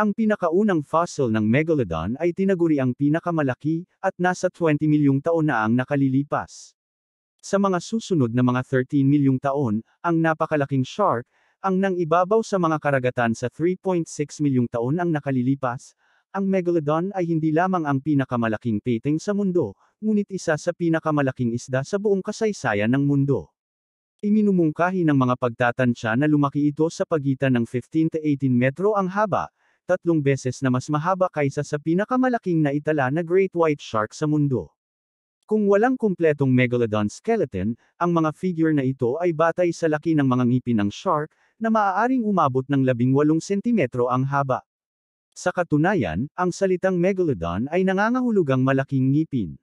Ang pinakaunang fossil ng megalodon ay tinaguri ang pinakamalaki, at nasa 20 milyong taon na ang nakalilipas. Sa mga susunod na mga 13 milyong taon, ang napakalaking shark, ang nang ibabaw sa mga karagatan sa 3.6 milyong taon ang nakalilipas, ang megalodon ay hindi lamang ang pinakamalaking peteng sa mundo, ngunit isa sa pinakamalaking isda sa buong kasaysayan ng mundo. Iminumungkahi ng mga pagtatansya na lumaki ito sa pagitan ng 15 to 18 metro ang haba, tatlong beses na mas mahaba kaysa sa pinakamalaking na itala na great white shark sa mundo. Kung walang kumpletong megalodon skeleton, ang mga figure na ito ay batay sa laki ng mga ngipin ng shark, na maaaring umabot ng 18 sentimetro ang haba. Sa katunayan, ang salitang megalodon ay nangangahulugang malaking ngipin.